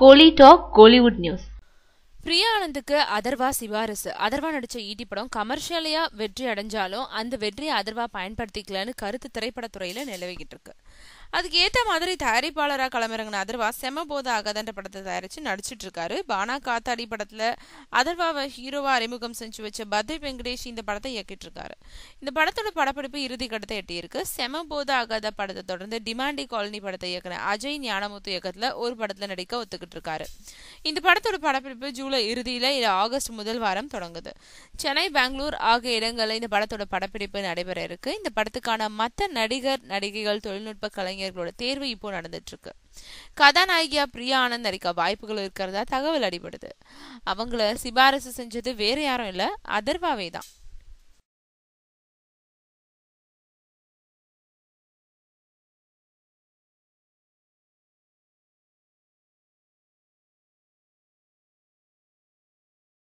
கோலி talk Kollywood news Priya ஆனந்துக்கு அதர்வா சிபாரிசு அதர்வா நடிச்ச ஈட்டி படம் கமர்ஷியலியா வெற்றி அடைஞ்சாலும் அந்த வெற்றியை அதர்வா பயன்படுத்திக்கலன்னு கருத்து திரைப்படத்துறையில நிலவிக்கிட்டு இருக்கு அதுக்கு ஏற்ற மாதிரி தயாரிப்பாளராக களமிறங்கின அதர்வா செம போத ஆகாதன்ற படத்தை தயாரித்து நடிச்சிட்டு இருக்காரு பானா காத்தாடி படத்தில் அதர்வாவை ஹீரோவா அறிமுகம் செஞ்சு வச்ச பத்ரி வெங்கடேஷ் இந்த படத்தை இயக்கிட்டு இருக்காரு இந்த படத்தோட படப்பிடிப்பு இறுதி கட்டத்தை எட்டியிருக்கு செம போத ஆகாத படத்தை தொடர்ந்து டிமாண்டி காலனி படத்தை இயக்குன அஜய் ஞானமுத்து இயக்கத்தில் ஒரு படத்தில் நடிக்க ஒத்துக்கிட்டு இருக்காரு இந்த படத்தோட படப்பிடிப்பு ஜூலை இறுதியில் இல்லை ஆகஸ்ட் முதல் வாரம் தொடங்குது சென்னை பெங்களூர் ஆகிய இடங்களில் இந்த படத்தோட படப்பிடிப்பு நடைபெற இருக்கு இந்த படத்துக்கான மற்ற நடிகர் நடிகைகள் தொழில்நுட்ப கலைஞர் கலைஞர்களோட தேர்வு இப்போ நடந்துட்டு இருக்கு கதாநாயகியா பிரியா ஆனந்த் நடிக்க வாய்ப்புகள் இருக்கிறதா தகவல் அடிபடுது அவங்கள சிபாரசு செஞ்சது வேற யாரும் இல்லை அதர்வாவே தான்